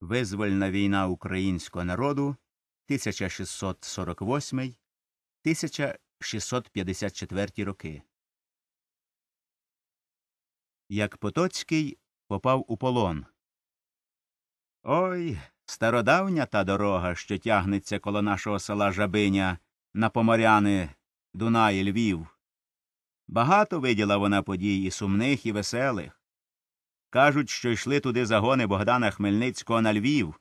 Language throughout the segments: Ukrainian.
Визвольна війна українського народу 1648 1654 роки. Як Потоцький попав у полон. Ой, стародавня та дорога, що тягнеться коло нашого села Жабиня на Поморяни, Дунай, Львів. Багато виділа вона подій і сумних, і веселих. Кажуть, що йшли туди загони Богдана Хмельницького на Львів.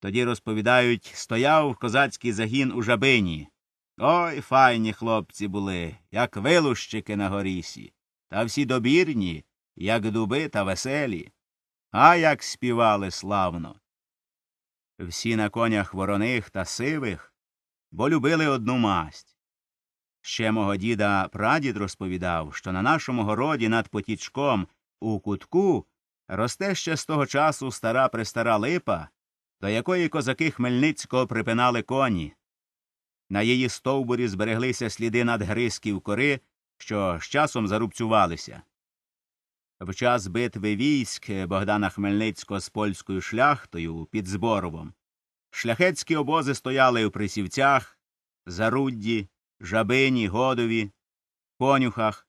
Тоді розповідають стояв козацький загін у жабині. Ой, файні хлопці були, як вилущики на горісі, та всі добірні, як дуби та веселі. А як співали славно. Всі на конях вороних та сивих, бо любили одну масть. Ще мого діда прадід розповідав, що на нашому городі над потічком у кутку росте ще з того часу стара престара липа, до якої козаки Хмельницького припинали коні. На її стовбурі збереглися сліди надгризків кори, що з часом зарубцювалися. В час битви військ Богдана Хмельницького з польською шляхтою під Зборовом шляхетські обози стояли у Присівцях, Зарудді, Жабині, Годові, Конюхах,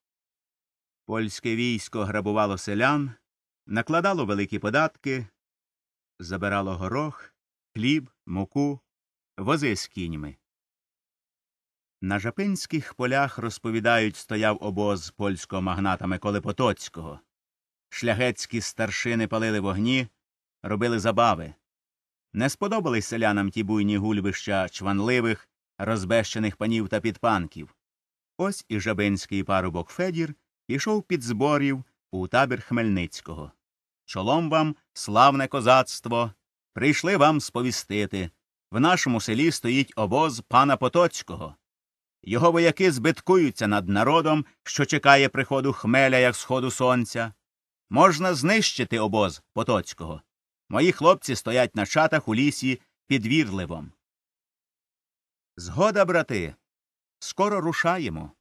Польське військо грабувало селян, накладало великі податки, забирало горох, хліб, муку, вози з кіньми. На жапинських полях, розповідають, стояв обоз польського магната Миколи Потоцького. Шляхетські старшини палили вогні, робили забави. Не сподобались селянам ті буйні гульбища чванливих, розбещених панів та підпанків. Ось і жабинський парубок Федір Пішов під зборів у табір Хмельницького. Чолом вам, славне козацтво, прийшли вам сповістити. В нашому селі стоїть обоз пана Потоцького. Його вояки збиткуються над народом, що чекає приходу хмеля, як сходу сонця. Можна знищити обоз Потоцького. Мої хлопці стоять на чатах у лісі під вірливом. Згода, брати. Скоро рушаємо.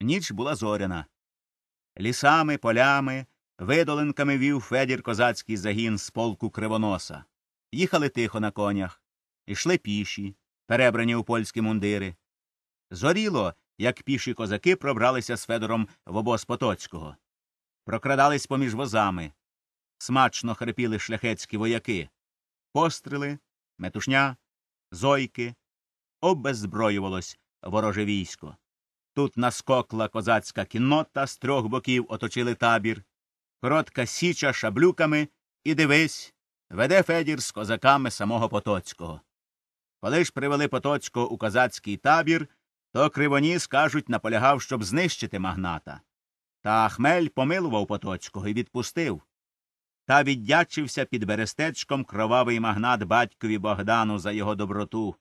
Ніч була зоряна лісами, полями, видолинками вів Федір козацький загін з полку Кривоноса. Їхали тихо на конях, йшли піші, перебрані у польські мундири. Зоріло, як піші козаки пробралися з Федором в обоз Потоцького. Прокрадались поміж возами. Смачно хрипіли шляхетські вояки. Постріли, метушня, зойки. Обеззброювалось вороже військо. Тут наскокла козацька кіннота з трьох боків оточили табір. Коротка січа шаблюками і дивись, веде Федір з козаками самого Потоцького. Коли ж привели Потоцького у козацький табір, то Кривоніс, кажуть, наполягав, щоб знищити магната. Та Хмель помилував Потоцького і відпустив. Та віддячився під берестечком кровавий магнат батькові Богдану за його доброту.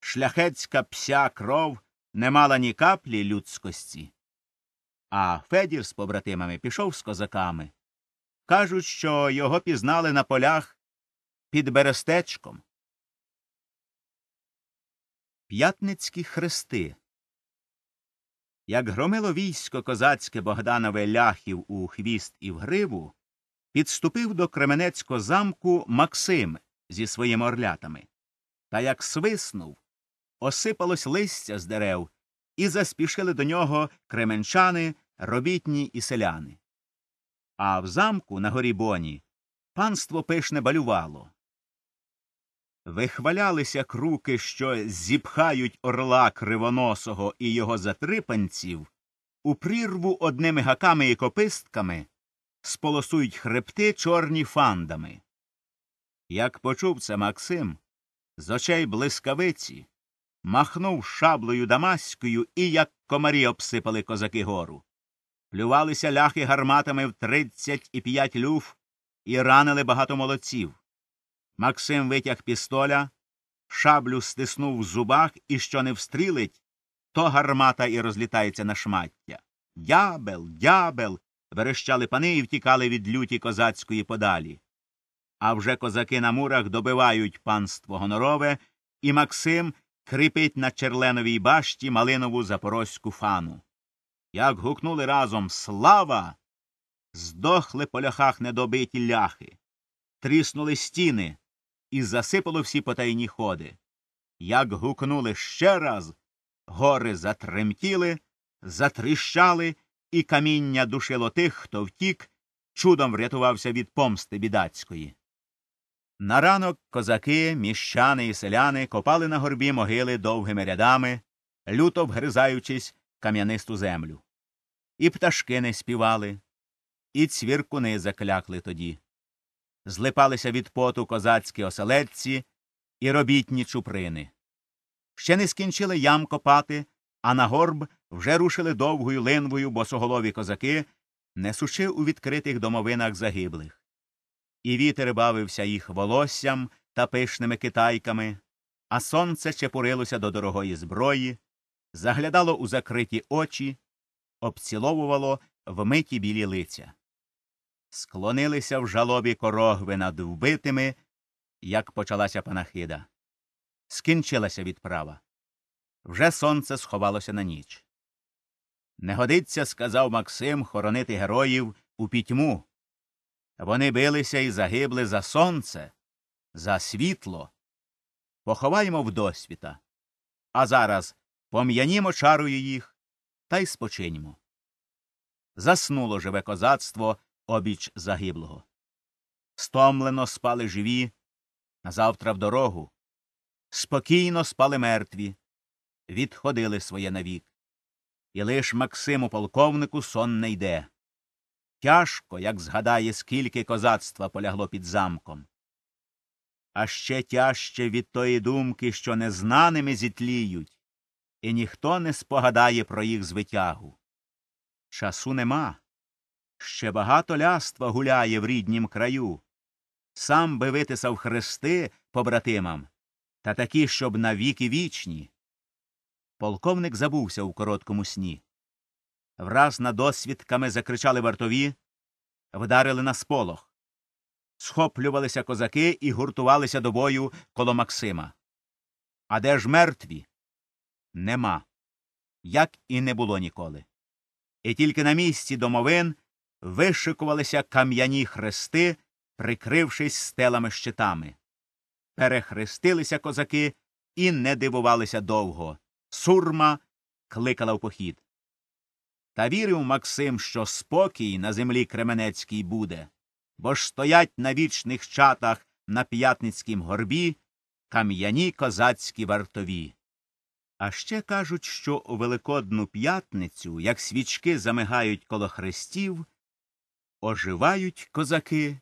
Шляхецька пся кров не мала ні каплі людськості. А Федір з побратимами пішов з козаками. Кажуть, що його пізнали на полях під берестечком. П'ятницькі хрести. Як громило військо козацьке Богданове ляхів у хвіст і в гриву, підступив до Кременецького замку Максим зі своїми орлятами. Та як свиснув, осипалось листя з дерев, і заспішили до нього кременчани, робітні і селяни. А в замку на горі боні панство пишне балювало. Вихвалялися круки, що зіпхають орла кривоносого і його затрипанців, у прірву одними гаками і копистками сполосують хребти чорні фандами. Як почув це Максим, з очей блискавиці махнув шаблею Дамаською і, як комарі, обсипали козаки гору. Плювалися ляхи гарматами в тридцять і п'ять люф і ранили багато молодців. Максим витяг пістоля, шаблю стиснув в зубах і що не встрілить, то гармата і розлітається на шмаття. Дябел, дябел. верещали пани і втікали від люті козацької подалі. А вже козаки на мурах добивають панство гонорове, і Максим хрипить на черленовій башті малинову запорозьку фану. Як гукнули разом Слава! Здохли по ляхах недобиті ляхи, тріснули стіни і засипало всі потайні ходи. Як гукнули ще раз, гори затремтіли, затріщали, і каміння душило тих, хто втік, чудом врятувався від помсти бідацької. На ранок козаки, міщани і селяни копали на горбі могили довгими рядами, люто вгризаючись кам'янисту землю. І пташки не співали, і цвіркуни заклякли тоді. Злипалися від поту козацькі оселедці і робітні чуприни. Ще не скінчили ям копати, а на горб вже рушили довгою линвою босоголові козаки, несучи у відкритих домовинах загиблих і вітер бавився їх волоссям та пишними китайками, а сонце чепурилося до дорогої зброї, заглядало у закриті очі, обціловувало вмиті білі лиця. Склонилися в жалобі корогви над вбитими, як почалася панахида. Скінчилася відправа. Вже сонце сховалося на ніч. Не годиться, сказав Максим, хоронити героїв у пітьму. Вони билися і загибли за сонце, за світло. Поховаємо вдосвіта. А зараз пом'янімо чарою їх та й спочиньмо. Заснуло живе козацтво обіч загиблого. Стомлено спали живі, назавтра в дорогу. Спокійно спали мертві, відходили своє навік. І лиш Максиму полковнику сон не йде. Тяжко, як згадає, скільки козацтва полягло під замком. А ще тяжче від тої думки, що незнаними зітліють, і ніхто не спогадає про їх звитягу. Часу нема. Ще багато ляства гуляє в ріднім краю. Сам би витисав хрести побратимам, та такі, щоб навіки вічні. Полковник забувся у короткому сні. Враз над досвідками закричали вартові, вдарили на сполох. Схоплювалися козаки і гуртувалися до бою коло Максима. А де ж мертві? Нема. Як і не було ніколи. І тільки на місці домовин вишикувалися кам'яні хрести, прикрившись стелами щитами. Перехрестилися козаки і не дивувалися довго. Сурма кликала в похід. Та вірив Максим, що спокій на землі Кременецькій буде, бо ж стоять на вічних чатах на п'ятницькім горбі кам'яні козацькі вартові. А ще кажуть, що у Великодну п'ятницю, як свічки замигають коло хрестів, оживають козаки,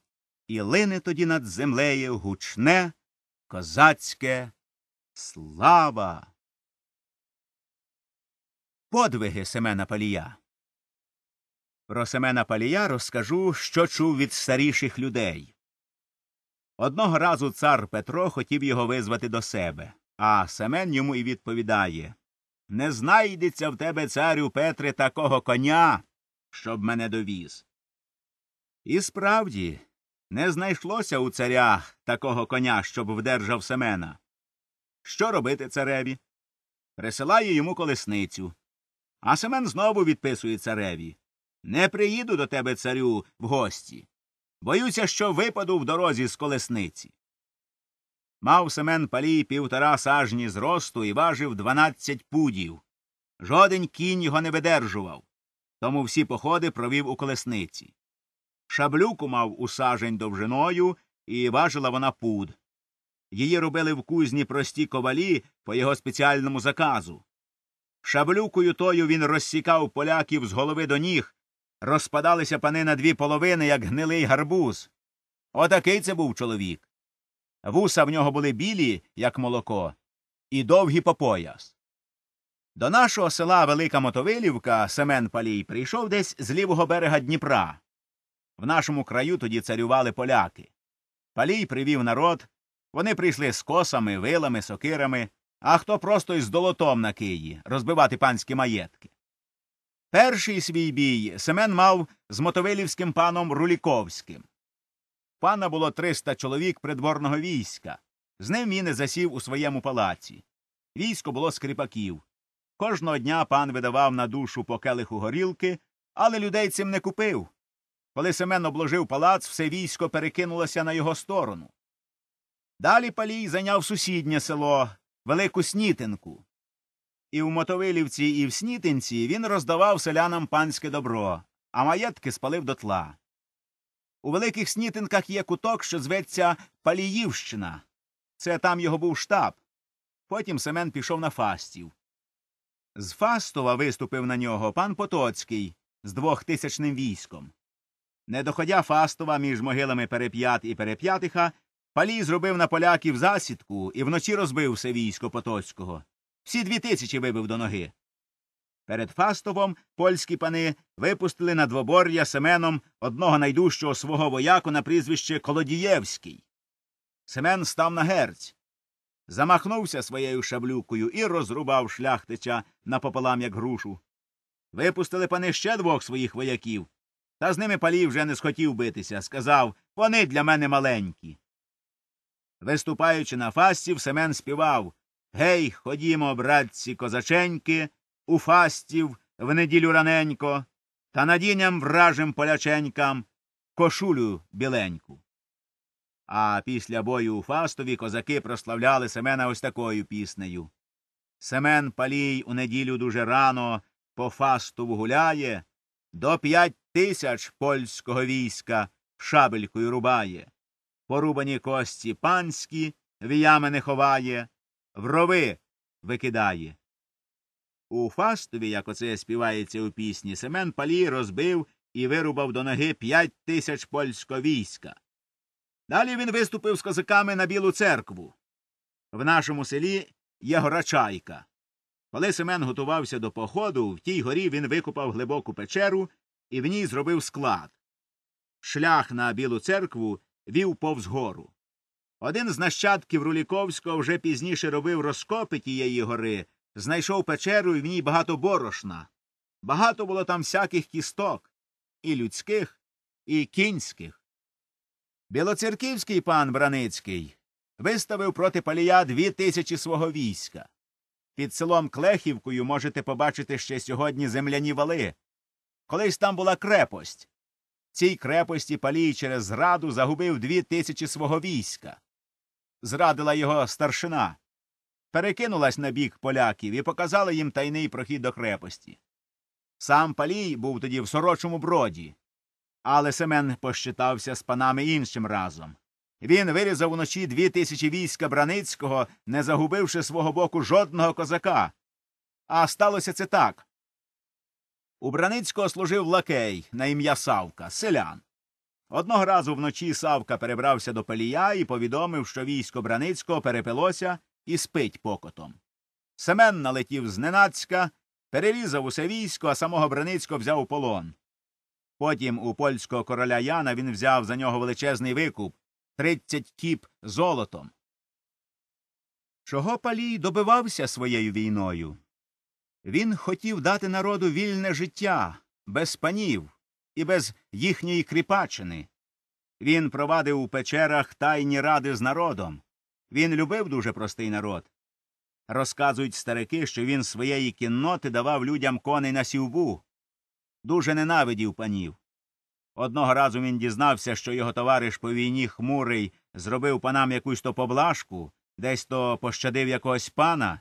і лине тоді над землею гучне, козацьке слава. Подвиги Семена Палія про Семена Палія розкажу, що чув від старіших людей. Одного разу цар Петро хотів його визвати до себе, а Семен йому і відповідає Не знайдеться в тебе, царю Петре, такого коня, щоб мене довіз. І справді, не знайшлося у царя такого коня, щоб вдержав Семена. Що робити цареві? Присилає йому колесницю. А Семен знову відписує цареві. Не приїду до тебе, царю, в гості. Боюся, що випаду в дорозі з колесниці. Мав Семен Палій півтора сажні зросту і важив дванадцять пудів. Жоден кінь його не видержував. Тому всі походи провів у колесниці. Шаблюку мав у сажень довжиною, і важила вона пуд. Її робили в кузні прості ковалі по його спеціальному заказу. Шаблюкою тою він розсікав поляків з голови до ніг, розпадалися пани на дві половини, як гнилий гарбуз. Отакий це був чоловік. Вуса в нього були білі, як молоко, і довгі по пояс. До нашого села Велика Мотовилівка Семен Палій прийшов десь з лівого берега Дніпра. В нашому краю тоді царювали поляки. Палій привів народ. Вони прийшли з косами, вилами, сокирами, а хто просто із долотом на Киї розбивати панські маєтки. Перший свій бій Семен мав з мотовилівським паном Руліковським. Пана було 300 чоловік придворного війська. З ним він і засів у своєму палаці. Військо було скрипаків. Кожного дня пан видавав на душу по келиху горілки, але людей цим не купив. Коли Семен обложив палац, все військо перекинулося на його сторону. Далі палій зайняв сусіднє село, велику снітинку. І в Мотовилівці, і в Снітинці він роздавав селянам панське добро, а маєтки спалив дотла. У великих снітинках є куток, що зветься Паліївщина. Це там його був штаб. Потім Семен пішов на фастів. З Фастова виступив на нього пан Потоцький з двохтисячним військом. Не доходя Фастова між могилами Переп'ят і Переп'ятиха, палій зробив на поляків засідку і вночі розбив все військо Потоцького всі дві тисячі вибив до ноги. Перед Фастовом польські пани випустили на двобор'я Семеном одного найдужчого свого вояку на прізвище Колодієвський. Семен став на герць, замахнувся своєю шаблюкою і розрубав шляхтича напополам, як грушу. Випустили пани ще двох своїх вояків, та з ними палій вже не схотів битися. Сказав вони для мене маленькі. Виступаючи на фастів, Семен співав Гей, ходімо, братці козаченьки, у фастів в неділю раненько, та надіням вражим поляченькам кошулю біленьку. А після бою у фастові козаки прославляли Семена ось такою піснею. Семен Палій у неділю дуже рано по фастову гуляє, до п'ять тисяч польського війська шабелькою рубає. Порубані кості панські віями не ховає в рови викидає. У фастові, як оце співається у пісні, Семен палі розбив і вирубав до ноги п'ять тисяч польського війська. Далі він виступив з козаками на Білу церкву. В нашому селі є гора Чайка. Коли Семен готувався до походу, в тій горі він викопав глибоку печеру і в ній зробив склад. Шлях на Білу церкву вів повз гору. Один з нащадків Руліковського вже пізніше робив розкопи тієї гори, знайшов печеру і в ній багато борошна. Багато було там всяких кісток і людських, і кінських. Білоцерківський пан Браницький виставив проти палія дві тисячі свого війська. Під селом Клехівкою можете побачити ще сьогодні земляні вали. Колись там була крепость. Цій крепості палій через зраду загубив дві тисячі свого війська зрадила його старшина, перекинулась на бік поляків і показала їм тайний прохід до крепості. Сам палій був тоді в сорочому броді. Але Семен посчитався з панами іншим разом. Він вирізав уночі дві тисячі війська Браницького, не загубивши свого боку жодного козака. А сталося це так. У Браницького служив лакей на ім'я Савка, селян. Одного разу вночі Савка перебрався до Пелія і повідомив, що військо Браницького перепилося і спить покотом. Семен налетів зненацька, перерізав усе військо, а самого Браницького взяв у полон. Потім у польського короля Яна він взяв за нього величезний викуп 30 кіп золотом. Чого Палій добивався своєю війною? Він хотів дати народу вільне життя, без панів і без їхньої кріпачини. Він провадив у печерах тайні ради з народом. Він любив дуже простий народ. Розказують старики, що він своєї кінноти давав людям коней на сівбу. Дуже ненавидів панів. Одного разу він дізнався, що його товариш по війні хмурий зробив панам якусь то поблажку, десь то пощадив якогось пана.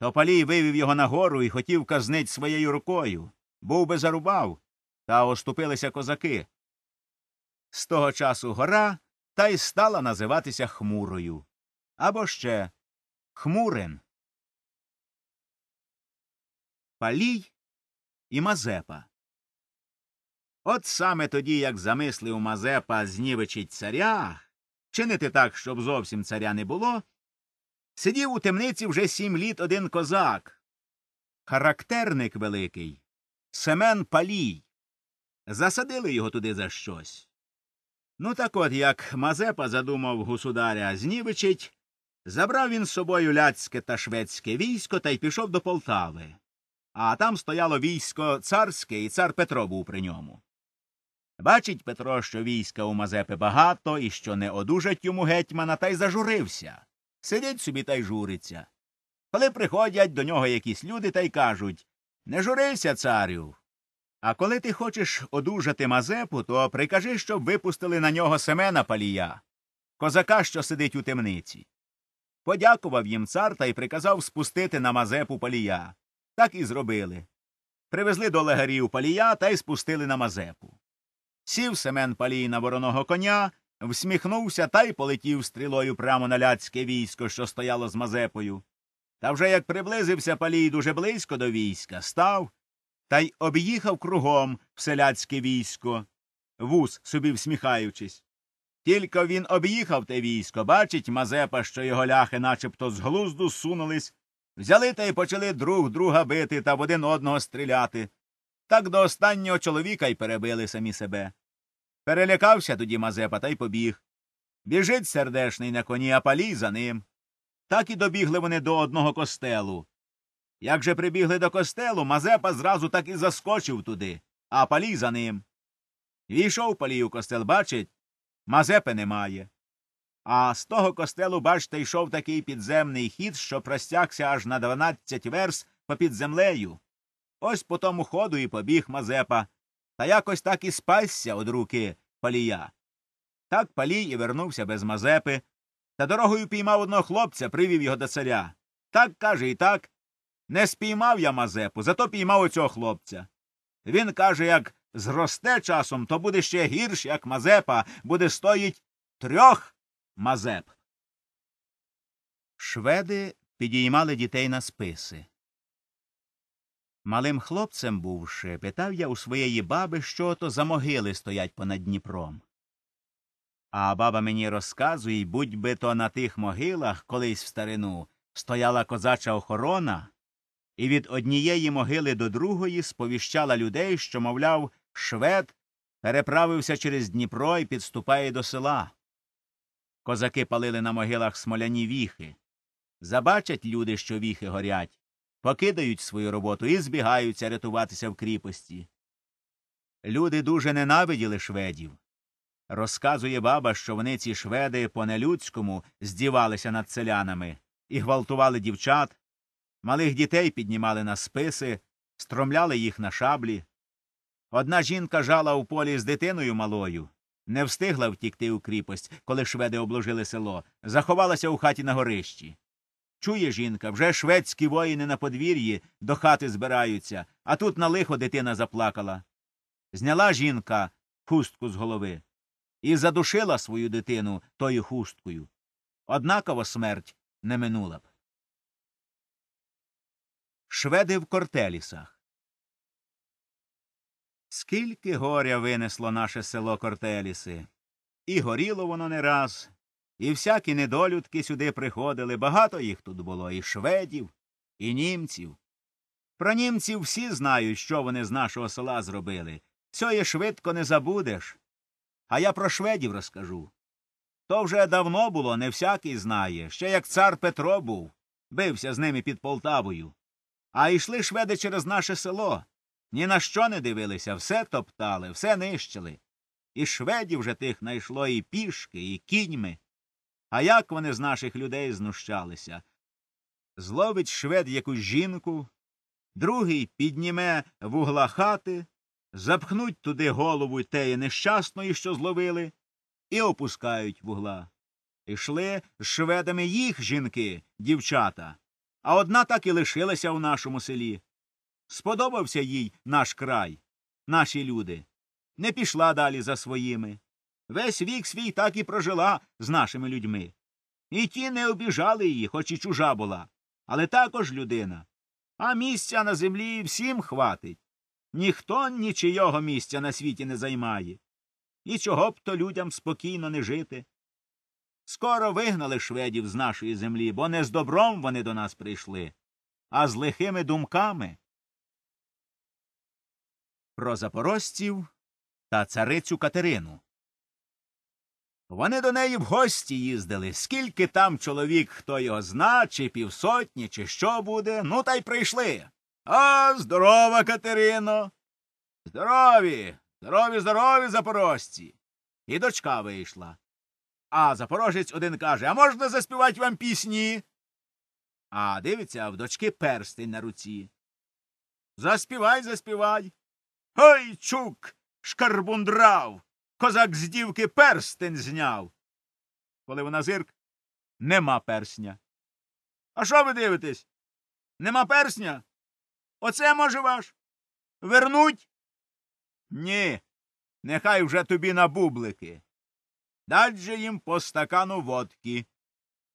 Топалій вивів його нагору і хотів казнить своєю рукою. Був би зарубав, та оступилися козаки. З того часу гора та й стала називатися Хмурою або ще Хмурин. Палій і Мазепа. От саме тоді, як замислив Мазепа знівечить царя чинити так, щоб зовсім царя не було, сидів у темниці вже сім літ один козак. Характерник великий Семен Палій. Засадили його туди за щось. Ну, так от, як Мазепа задумав государя знівичить, забрав він з собою ляцьке та шведське військо та й пішов до Полтави. А там стояло військо царське, і цар Петро був при ньому. Бачить Петро, що війська у Мазепи багато і що не одужать йому гетьмана, та й зажурився. Сидить собі та й журиться. Коли приходять до нього якісь люди та й кажуть Не журися, царю. А коли ти хочеш одужати Мазепу, то прикажи, щоб випустили на нього Семена Палія, козака, що сидить у темниці. Подякував їм цар та й приказав спустити на Мазепу палія. Так і зробили. Привезли до легарів палія та й спустили на Мазепу. Сів Семен Палій на вороного коня, всміхнувся та й полетів стрілою прямо на ляцьке військо, що стояло з Мазепою. Та вже як приблизився палій дуже близько до війська, став та й об'їхав кругом селяцьке військо, Вус собі всміхаючись. Тільки він об'їхав те військо, бачить Мазепа, що його ляхи начебто з глузду сунулись, взяли та й почали друг друга бити та в один одного стріляти. Так до останнього чоловіка й перебили самі себе. Перелякався тоді Мазепа та й побіг. Біжить сердешний на коні, а палій за ним. Так і добігли вони до одного костелу. Як же прибігли до костелу, Мазепа зразу так і заскочив туди, а палій за ним. Війшов палій у костел, бачить, Мазепи немає. А з того костелу, бачте, йшов такий підземний хід, що простягся аж на дванадцять верс попід землею. Ось по тому ходу і побіг Мазепа, та якось так і спасся од руки палія. Так палій і вернувся без Мазепи, та дорогою піймав одного хлопця, привів його до царя. Так каже і так. Не спіймав я Мазепу, зато піймав оцього хлопця. Він каже, як зросте часом, то буде ще гірш, як Мазепа, буде стоїть трьох Мазеп. Шведи підіймали дітей на списи. Малим хлопцем бувши, питав я у своєї баби, що то за могили стоять понад Дніпром. А баба мені розказує, будь би то на тих могилах колись в старину стояла козача охорона, і від однієї могили до другої сповіщала людей, що, мовляв, швед переправився через Дніпро і підступає до села. Козаки палили на могилах смоляні віхи. Забачать люди, що віхи горять, покидають свою роботу і збігаються рятуватися в кріпості. Люди дуже ненавиділи шведів. Розказує баба, що вони ці шведи по нелюдському здівалися над селянами і гвалтували дівчат, Малих дітей піднімали на списи, стромляли їх на шаблі. Одна жінка жала у полі з дитиною малою, не встигла втікти у кріпость, коли шведи обложили село, заховалася у хаті на горищі. Чує жінка, вже шведські воїни на подвір'ї до хати збираються, а тут на лихо дитина заплакала. Зняла жінка хустку з голови і задушила свою дитину тою хусткою. Однаково смерть не минула б. Шведи в Кортелісах. Скільки горя винесло наше село Кортеліси. І горіло воно не раз, і всякі недолюдки сюди приходили. Багато їх тут було і шведів, і німців. Про німців всі знають, що вони з нашого села зробили. Цього швидко не забудеш. А я про шведів розкажу. То вже давно було, не всякий знає, ще як цар Петро був, бився з ними під Полтавою. А йшли шведи через наше село. Ні на що не дивилися, все топтали, все нищили. І шведів же тих найшло і пішки, і кіньми. А як вони з наших людей знущалися? Зловить швед якусь жінку, другий підніме вугла хати, запхнуть туди голову теї нещасної, що зловили, і опускають вугла. Ішли з шведами їх жінки, дівчата а одна так і лишилася в нашому селі. Сподобався їй наш край, наші люди. Не пішла далі за своїми. Весь вік свій так і прожила з нашими людьми. І ті не обіжали її, хоч і чужа була, але також людина. А місця на землі всім хватить. Ніхто нічийого місця на світі не займає. І чого б то людям спокійно не жити. Скоро вигнали шведів з нашої землі, бо не з добром вони до нас прийшли, а з лихими думками. Про запорожців та царицю Катерину. Вони до неї в гості їздили. Скільки там чоловік, хто його зна, чи півсотні, чи що буде, ну та й прийшли. А, здорова, Катерино. Здорові, здорові, здорові запорожці. І дочка вийшла. А запорожець один каже А можна заспівати вам пісні? А дивиться в дочки перстень на руці. Заспівай, заспівай. Ой, чук, шкарбундрав. Козак з дівки перстень зняв. Коли вона зирк, нема персня. А що ви дивитесь? Нема персня? Оце, може, ваш? Вернуть? Ні, нехай вже тобі на бублики. Дать же їм по стакану водки.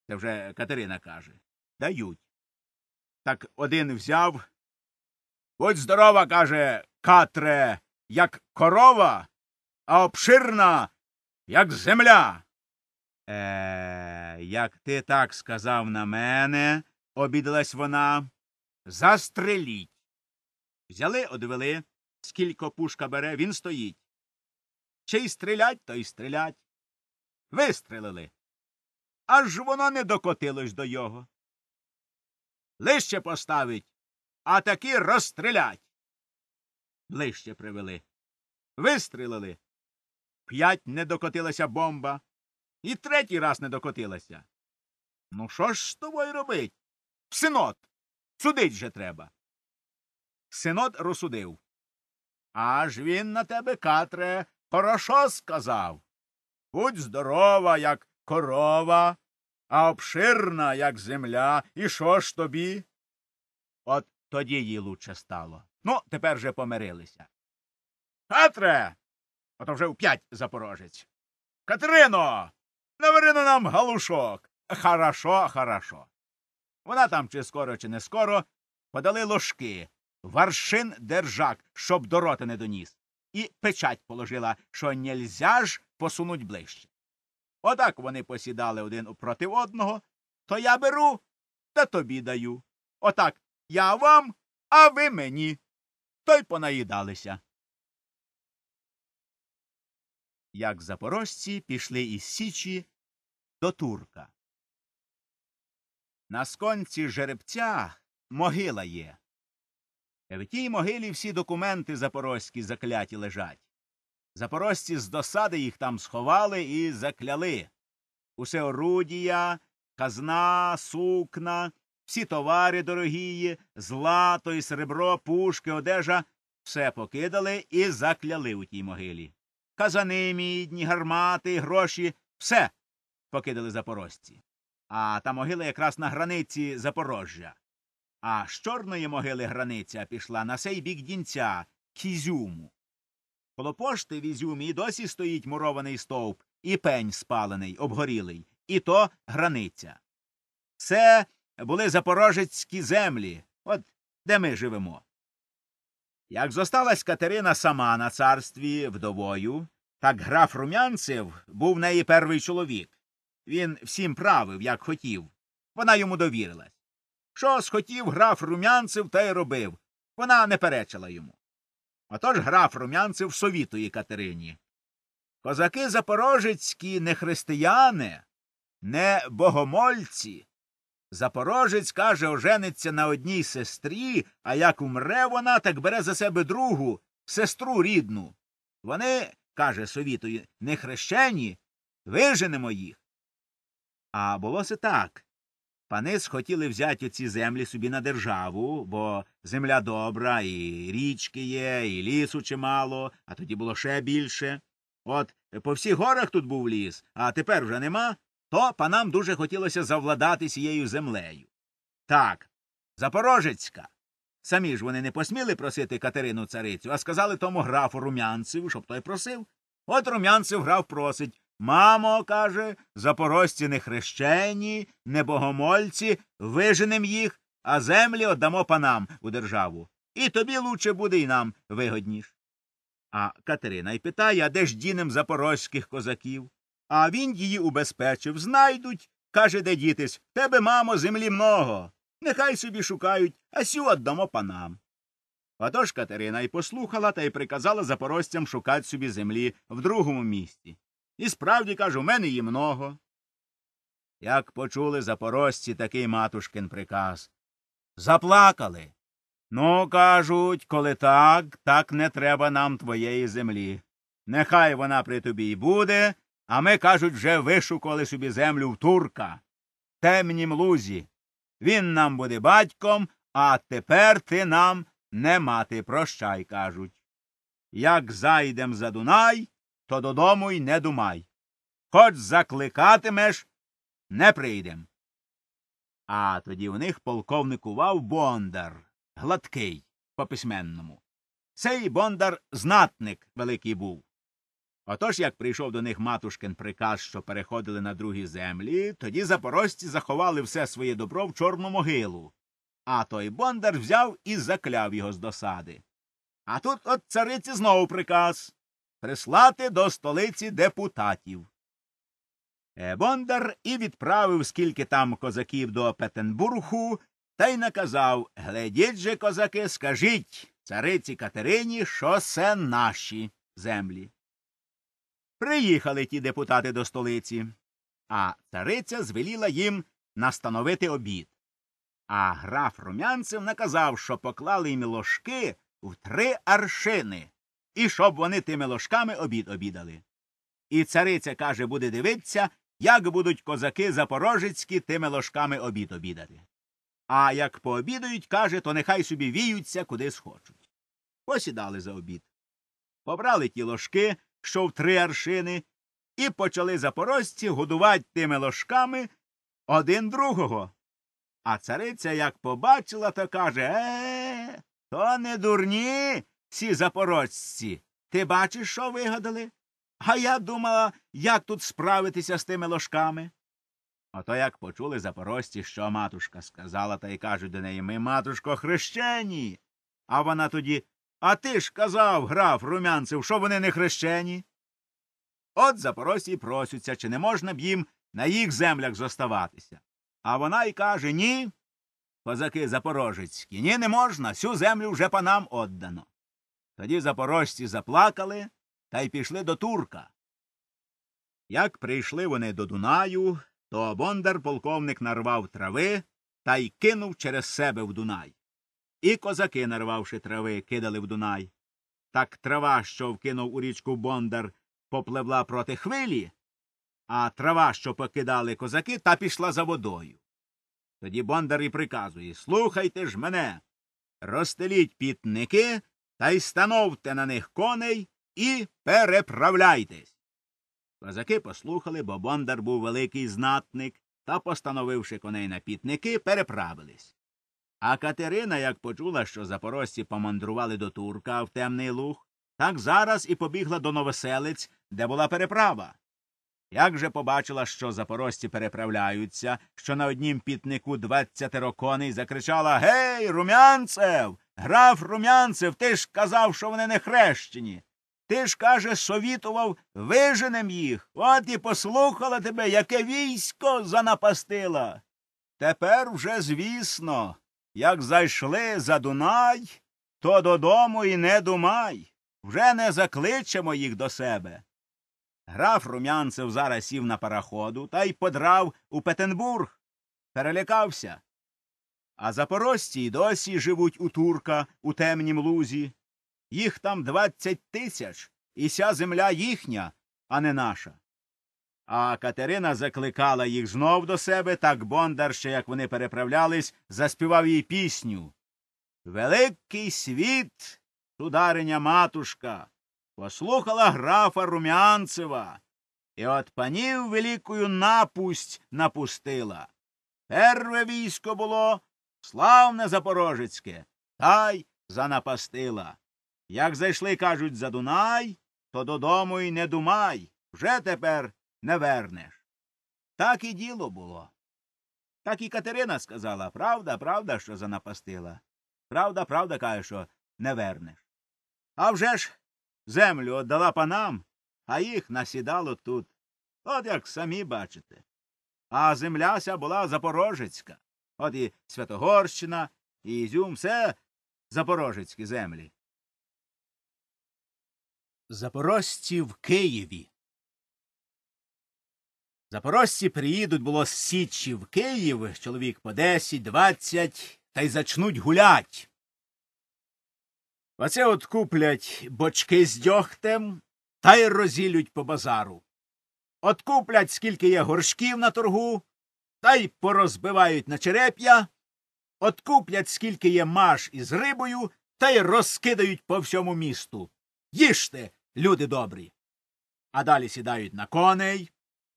Це вже Катерина каже. Дають. Так один взяв. Будь здорова, каже, катре, як корова, а обширна, як земля. Е, як ти так сказав на мене, обідалась вона, застреліть. Взяли, одвели, скільки пушка бере, він стоїть. Чи й стрілять, то й стрілять вистрелили. Аж воно не докотилось до його. Лище поставить, а таки розстрілять. Ближче привели. Вистрілили. П'ять не докотилася бомба. І третій раз не докотилася. Ну, що ж з тобою робить? Синод. Судить же треба. Синод розсудив. Аж він на тебе, Катре, хорошо сказав. Будь здорова, як корова, а обширна, як земля, і що ж тобі? От тоді їй лучше стало. Ну, тепер вже помирилися. Хатре. Ото вже вп'ять запорожець. Катерино, наверино нам галушок. Хорошо, хорошо. Вона там чи скоро, чи не скоро подали ложки, варшин держак, щоб до роти не доніс і печать положила, що нельзя ж посунуть ближче. Отак вони посідали один проти одного. То я беру та тобі даю. Отак я вам, а ви мені. То й понаїдалися. Як запорожці пішли із Січі до турка. На сконці жеребця могила є. В тій могилі всі документи запорозькі закляті лежать. Запорожці з досади їх там сховали і закляли. Усе орудія, казна, сукна, всі товари дорогії, злато і серебро, пушки, одежа все покидали і закляли у тій могилі. Казани, мідні, гармати, гроші все покидали запорожці. А та могила якраз на границі Запорожжя. А з Чорної могили границя пішла на сей бік дінця кізюму. Коло пошти в Ізюмі і досі стоїть мурований стовп, і пень спалений, обгорілий, і то границя. Це були запорожецькі землі, от де ми живемо. Як зосталась Катерина сама на царстві вдовою, так граф румянцев був в неї перший чоловік. Він всім правив, як хотів. Вона йому довірилась. Що схотів граф румянцев, та й робив. Вона не перечила йому. Отож граф румянцев совітує Катерині. Козаки запорожецькі не християни, не богомольці. Запорожець, каже, ожениться на одній сестрі, а як умре вона, так бере за себе другу, сестру рідну. Вони, каже совітою, не хрещені, виженемо їх. А було це так. Пани схотіли взяти оці землі собі на державу, бо земля добра, і річки є, і лісу чимало, а тоді було ще більше. От е, по всіх горах тут був ліс, а тепер вже нема, то панам дуже хотілося завладати цією землею. Так, Запорожецька. Самі ж вони не посміли просити Катерину царицю, а сказали тому графу румянцеву, щоб той просив. От румянцев граф просить, Мамо, каже, запорожці не хрещені, не богомольці, виженем їх, а землі отдамо панам у державу. І тобі лучше буде і нам вигодніш. А Катерина й питає, а де ж дінем запорозьких козаків? А він її убезпечив знайдуть. Каже, де дітись, тебе, мамо, землі много. Нехай собі шукають, а сю отдамо панам. Отож Катерина й послухала та й приказала запорожцям шукати собі землі в другому місті. І справді кажу, в мене її много. Як почули запорожці такий матушкин приказ. Заплакали. Ну, кажуть, коли так, так не треба нам твоєї землі. Нехай вона при тобі й буде, а ми, кажуть, вже вишукали собі землю в турка. Темнім лузі. Він нам буде батьком, а тепер ти нам не мати прощай, кажуть. Як зайдем за Дунай, то додому й не думай. Хоч закликатимеш, не прийдем. А тоді в них полковникував Бондар гладкий по письменному. Цей Бондар знатник великий був. Отож, як прийшов до них матушкин приказ, що переходили на другі землі, тоді запорожці заховали все своє добро в чорну могилу. А той Бондар взяв і закляв його з досади. А тут от цариці знову приказ прислати до столиці депутатів. Бондар і відправив скільки там козаків до Петенбургу та й наказав Глядіть же, козаки, скажіть цариці Катерині, що це наші землі. Приїхали ті депутати до столиці, а цариця звеліла їм настановити обід. А граф румянцев наказав, що поклали їм ложки в три аршини і щоб вони тими ложками обід обідали. І цариця, каже, буде дивитися, як будуть козаки запорожецькі тими ложками обід обідати. А як пообідають, каже, то нехай собі віються, куди схочуть. Посідали за обід. Побрали ті ложки, що в три аршини, і почали запорожці годувати тими ложками один другого. А цариця, як побачила, то каже Е, то не дурні. Ці запорожці, ти бачиш, що вигадали? А я думала, як тут справитися з тими ложками. Ото як почули запорожці, що матушка сказала, та й кажуть до неї Ми, матушко, хрещені. А вона тоді А ти ж казав, граф румянцев, що вони не хрещені. От запорожці просяться, чи не можна б їм на їх землях зоставатися. А вона й каже Ні. Козаки запорожецькі. Ні, не можна. Всю землю вже панам оддано. Тоді запорожці заплакали та й пішли до турка. Як прийшли вони до Дунаю, то бондар полковник нарвав трави та й кинув через себе в Дунай. І козаки, нарвавши трави, кидали в Дунай. Так трава, що вкинув у річку Бондар, попливла проти хвилі, а трава, що покидали козаки, та пішла за водою. Тоді Бондар і приказує Слухайте ж мене, розстеліть пітники та й становте на них коней і переправляйтесь. Козаки послухали, бо Бондар був великий знатник та, постановивши коней на пітники, переправились. А Катерина, як почула, що запорожці помандрували до Турка в темний луг, так зараз і побігла до новоселиць, де була переправа. Як же побачила, що запорожці переправляються, що на однім пітнику двадцятеро коней закричала Гей, румянцев! Граф румянцев, ти ж казав, що вони не хрещені. Ти ж, каже, совітував виженем їх. От і послухала тебе, яке військо занапастила. Тепер вже, звісно, як зайшли за Дунай, то додому і не думай. Вже не закличемо їх до себе. Граф румянцев зараз сів на параходу та й подрав у Петенбург. Перелякався а запорожці й досі живуть у турка у темнім лузі. Їх там двадцять тисяч, і ся земля їхня, а не наша. А Катерина закликала їх знов до себе, так Бондар ще, як вони переправлялись, заспівав їй пісню. Великий світ, судариня матушка, послухала графа Румянцева, і от панів великою напусть напустила. Перве військо було Славне запорожецьке, та й занапастила. Як зайшли, кажуть, за Дунай, то додому й не думай вже тепер не вернеш. Так і діло було. Так і Катерина сказала правда, правда, що занапастила. Правда, правда, каже, що не вернеш. А вже ж землю отдала панам, а їх насідало тут. От як самі бачите. А земляся була запорожецька. От і Святогорщина, і Ізюм все запорожецькі землі. Запорожці в Києві. Запорожці приїдуть було з Січі в Київ чоловік по десять, двадцять та й зачнуть гулять. Оце от куплять бочки з дьогтем та й розілють по базару. От куплять, скільки є горшків на торгу, та й порозбивають на череп'я, откуплять, скільки є маш із рибою, та й розкидають по всьому місту. Їжте, люди добрі. А далі сідають на коней,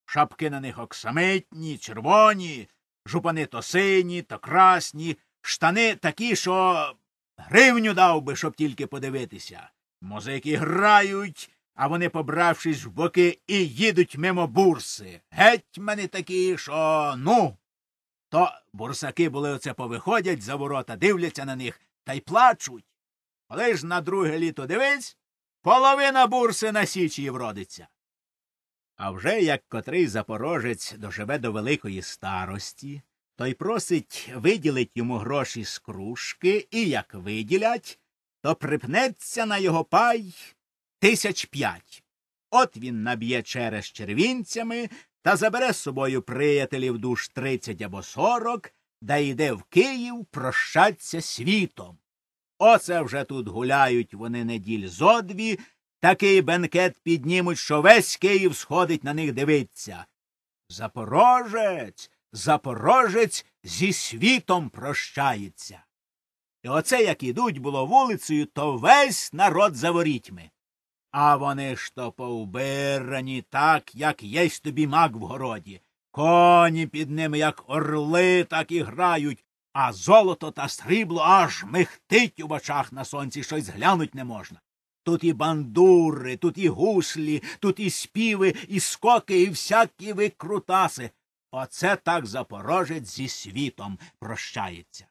шапки на них оксамитні, червоні, жупани то сині, то красні, штани такі, що гривню дав би, щоб тільки подивитися. Музики грають, а вони, побравшись в боки, і їдуть мимо бурси. Гетьмани такі, що ну. То бурсаки були оце повиходять за ворота, дивляться на них та й плачуть. Коли ж на друге літо дивись, половина бурси на січі вродиться. А вже як котрий запорожець доживе до великої старості, той просить виділить йому гроші з кружки, і як виділять, то припнеться на його пай тисяч п'ять. От він наб'є через червінцями та забере з собою приятелів душ тридцять або сорок, да йде в Київ прощаться світом. Оце вже тут гуляють вони неділь зодві, такий бенкет піднімуть, що весь Київ сходить на них дивиться. Запорожець, запорожець зі світом прощається. І оце як ідуть було вулицею, то весь народ за ворітьми. А вони ж то повбирані так, як єсть тобі мак в городі. Коні під ними, як орли, так і грають, а золото та срібло аж михтить у бачах на сонці, щось глянуть не можна. Тут і бандури, тут і гуслі, тут і співи, і скоки, і всякі викрутаси. Оце так запорожець зі світом прощається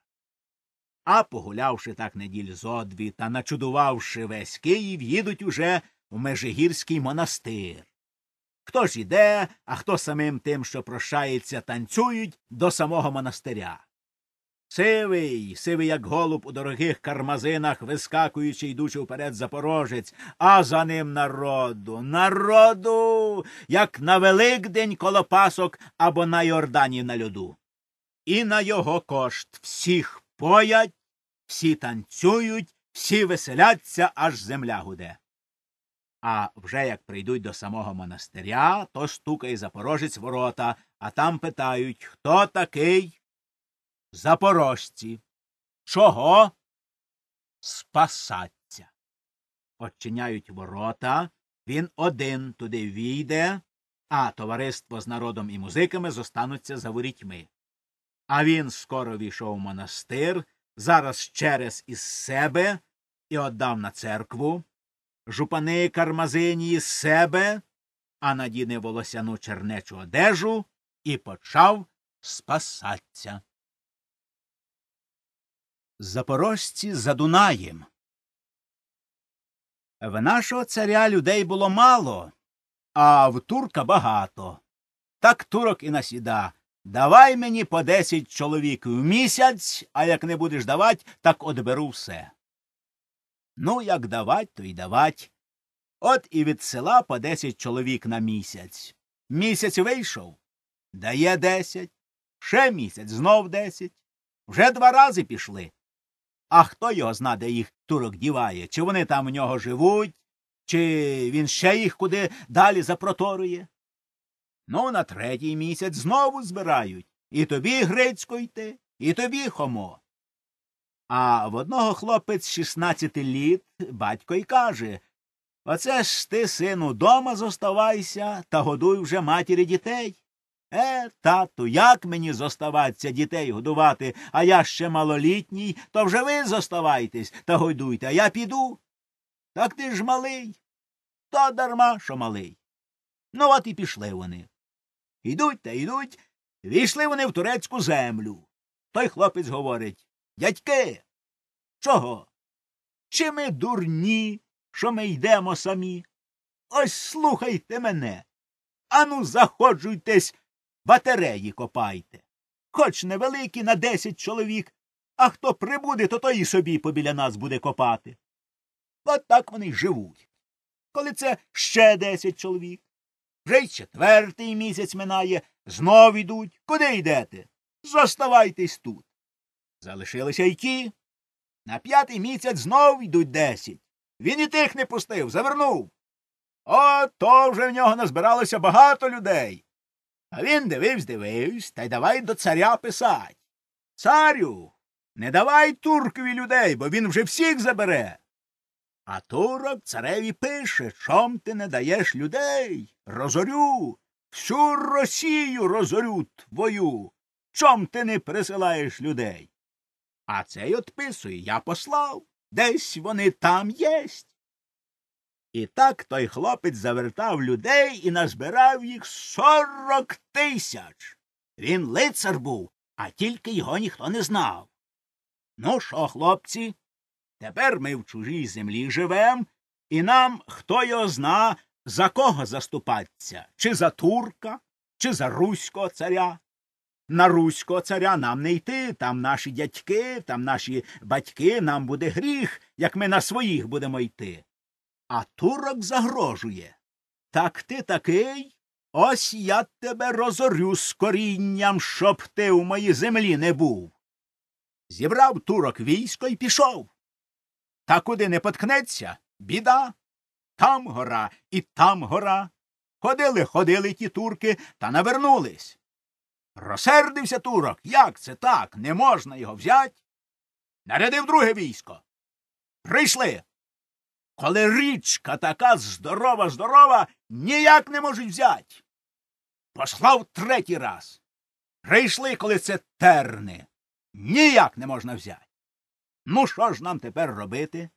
а погулявши так неділь зо дві та начудувавши весь Київ, їдуть уже в Межигірський монастир. Хто ж іде, а хто самим тим, що прощається, танцюють до самого монастиря. Сивий, сивий, як голуб у дорогих кармазинах, вискакуючи, йдучи вперед запорожець, а за ним народу, народу, як на Великдень коло пасок або на Йордані на льоду. І на його кошт всіх поять, всі танцюють, всі веселяться, аж земля гуде. А вже як прийдуть до самого монастиря, то стукає запорожець ворота, а там питають хто такий? Запорожці. Чого? Спасаться. Очиняють ворота. Він один туди війде, а товариство з народом і музиками зостануться за ворітьми. А він скоро війшов в монастир зараз через із себе і отдав на церкву, жупани кармазинії з себе, а надіне волосяну чернечу одежу і почав спасатися. Запорожці за Дунаєм. В нашого царя людей було мало, а в турка багато. Так турок і насіда Давай мені по десять чоловік в місяць, а як не будеш давать, так одберу все. Ну, як давать, то й давать. От і від села по десять чоловік на місяць. Місяць вийшов, дає десять, ще місяць знов десять. Вже два рази пішли. А хто його зна, де їх турок діває, чи вони там в нього живуть, чи він ще їх куди далі запроторує? Ну, на третій місяць знову збирають і тобі, Грицько, йти, і тобі Хомо. А в одного хлопець 16 літ батько й каже Оце ж ти, сину, дома зоставайся та годуй вже матірі дітей. Е, тату, як мені зоставатися дітей годувати, а я ще малолітній, то вже ви зоставайтесь та годуйте, а я піду. Так ти ж малий. То дарма, що малий. Ну, от і пішли вони. Йдуть та йдуть. Війшли вони в турецьку землю. Той хлопець говорить Дядьки. Чого? Чи ми дурні, що ми йдемо самі? Ось слухайте мене. Ану, заходжуйтесь, батареї копайте. Хоч невеликі на десять чоловік, а хто прибуде, то той і собі побіля нас буде копати. От так вони й живуть. Коли це ще десять чоловік, вже й четвертий місяць минає, знов ідуть. Куди йдете? Зоставайтесь тут. Залишилися й ті. На п'ятий місяць знов йдуть десять. Він і тих не пустив, завернув. Ото вже в нього назбиралося багато людей. А він дивився, дивився, та й давай до царя писать. Царю, не давай туркові людей, бо він вже всіх забере. А турок цареві пише, чом ти не даєш людей? Розорю, всю Росію розорю твою. Чом ти не присилаєш людей? А цей отписує я послав. Десь вони там єсть. І так той хлопець завертав людей і назбирав їх сорок тисяч. Він лицар був, а тільки його ніхто не знав. Ну що, хлопці? Тепер ми в чужій землі живем, і нам, хто його зна, за кого заступаться? Чи за турка, чи за руського царя? На руського царя нам не йти, там наші дядьки, там наші батьки, нам буде гріх, як ми на своїх будемо йти. А турок загрожує. Так ти такий? Ось я тебе розорю з корінням, щоб ти у моїй землі не був. Зібрав турок військо і пішов. Та куди не поткнеться біда там гора і там гора. Ходили, ходили ті турки та навернулись. Розсердився турок, як це так? Не можна його взяти. Нарядив друге військо. Прийшли. Коли річка така здорова, здорова, ніяк не можуть взяти. Послав третій раз. Прийшли, коли це терни. Ніяк не можна взяти. Ну, що ж нам тепер робити?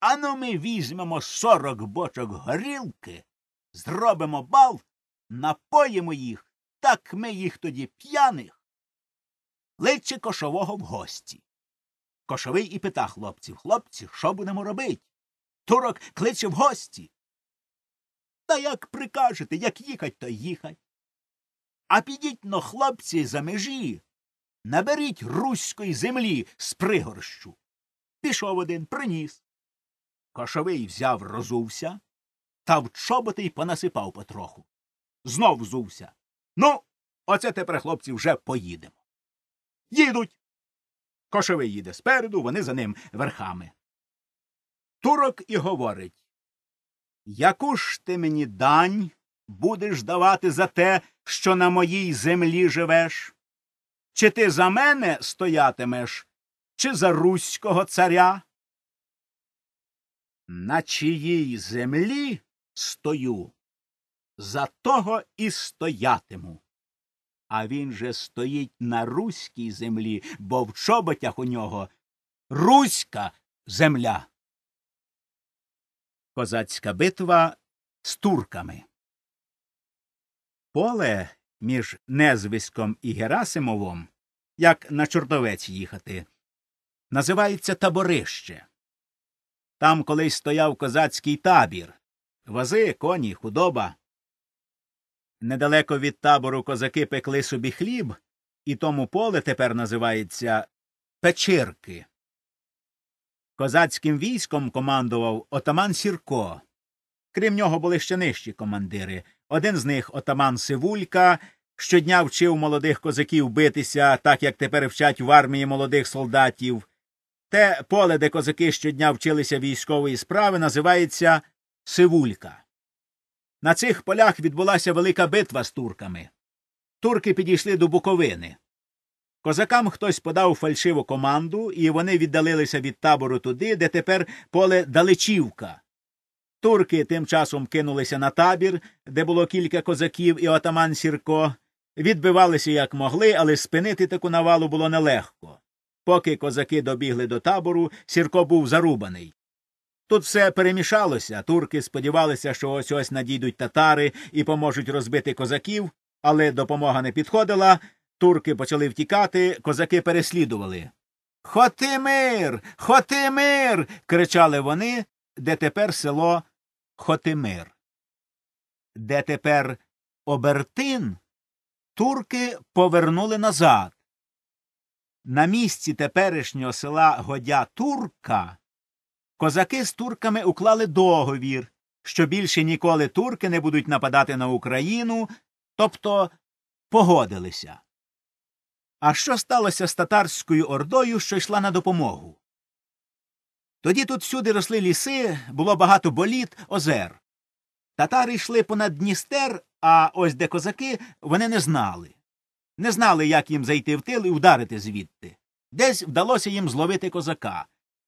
Ану ми візьмемо сорок бочок горілки, зробимо бал, напоїмо їх, так ми їх тоді п'яних. Личе кошового в гості. Кошовий і пита хлопців хлопці, що будемо робити? Турок кличе в гості. Та як прикажете, як їхать, то їхать. А підіть но, хлопці, за межі. Наберіть руської землі з пригорщу. Пішов один, приніс. Кошовий взяв, розувся, та в чоботи й понасипав потроху. Знов взувся. Ну, оце тепер, хлопці, вже поїдемо. Їдуть. Кошовий їде спереду, вони за ним верхами. Турок і говорить Яку ж ти мені дань будеш давати за те, що на моїй землі живеш? Чи ти за мене стоятимеш, чи за руського царя? На чиїй землі стою, за того і стоятиму. А він же стоїть на руській землі, бо в чоботях у нього руська земля. Козацька битва з турками. Поле між Незвиськом і Герасимовом, як на Чортовець їхати, називається таборище. Там колись стояв козацький табір Вази, коні, худоба. Недалеко від табору козаки пекли собі хліб, і тому поле тепер називається Печирки. Козацьким військом командував отаман Сірко. Крім нього були ще нижчі командири. Один з них отаман Сивулька, щодня вчив молодих козаків битися, так як тепер вчать в армії молодих солдатів. Те поле, де козаки щодня вчилися військової справи, називається Сивулька. На цих полях відбулася велика битва з турками. Турки підійшли до Буковини. Козакам хтось подав фальшиву команду, і вони віддалилися від табору туди, де тепер поле Далечівка. Турки тим часом кинулися на табір, де було кілька козаків і отаман Сірко. Відбивалися як могли, але спинити таку навалу було нелегко. Поки козаки добігли до табору, Сірко був зарубаний. Тут все перемішалося. Турки сподівалися, що ось ось надійдуть татари і поможуть розбити козаків, але допомога не підходила. Турки почали втікати, козаки переслідували. Хотимир! Хотимир! кричали вони, де тепер село Хотимир. Де тепер Обертин? Турки повернули назад. На місці теперішнього села Годя Турка козаки з турками уклали договір, що більше ніколи турки не будуть нападати на Україну, тобто погодилися. А що сталося з татарською ордою, що йшла на допомогу? Тоді тут всюди росли ліси, було багато боліт, озер. Татари йшли понад Дністер, а ось де козаки вони не знали не знали, як їм зайти в тил і вдарити звідти. Десь вдалося їм зловити козака.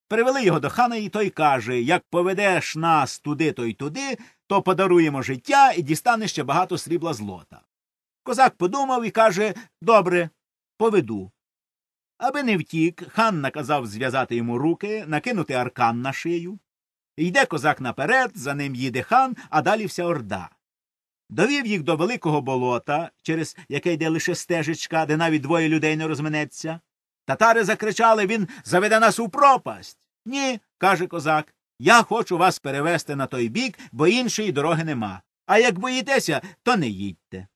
Привели його до хана, і той каже як поведеш нас туди то й туди, то подаруємо життя і дістанеш ще багато срібла злота. Козак подумав і каже Добре, поведу. Аби не втік, хан наказав зв'язати йому руки, накинути аркан на шию. Йде козак наперед, за ним їде хан, а далі вся орда. Довів їх до великого болота, через яке йде лише стежечка, де навіть двоє людей не розминеться. Татари закричали він заведе нас у пропасть. Ні, каже козак. Я хочу вас перевести на той бік, бо іншої дороги нема. А як боїтеся, то не їдьте.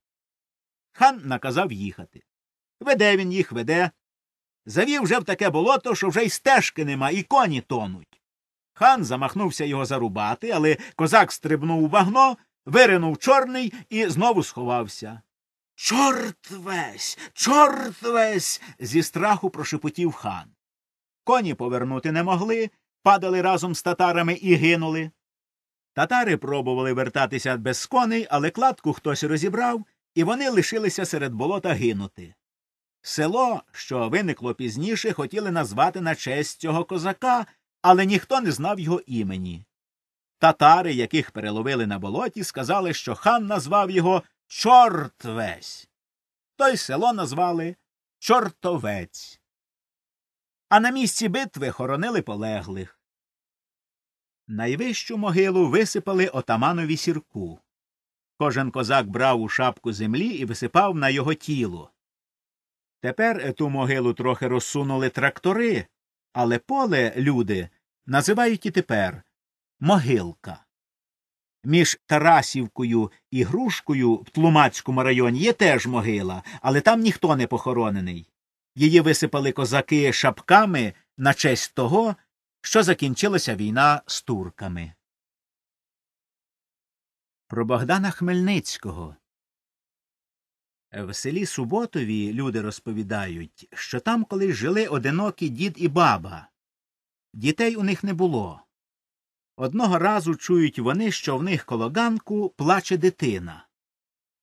Хан наказав їхати. Веде він їх, веде. Завів вже в таке болото, що вже й стежки нема, і коні тонуть. Хан замахнувся його зарубати, але козак стрибнув у вагно виринув чорний і знову сховався. Чорт весь, чорт весь. зі страху прошепотів хан. Коні повернути не могли, падали разом з татарами і гинули. Татари пробували вертатися без коней, але кладку хтось розібрав, і вони лишилися серед болота гинути. Село, що виникло пізніше, хотіли назвати на честь цього козака, але ніхто не знав його імені. Татари, яких переловили на болоті, сказали, що хан назвав його Чорт весь. Той село назвали Чортовець. А на місці битви хоронили полеглих. Найвищу могилу висипали отаманові сірку. Кожен козак брав у шапку землі і висипав на його тіло. Тепер ту могилу трохи розсунули трактори, але поле люди називають і тепер могилка. Між Тарасівкою і Грушкою в Тлумацькому районі є теж могила, але там ніхто не похоронений. Її висипали козаки шапками на честь того, що закінчилася війна з турками. Про Богдана Хмельницького. В селі Суботові люди розповідають, що там колись жили одинокі дід і баба. Дітей у них не було. Одного разу чують вони, що в них коло ганку плаче дитина.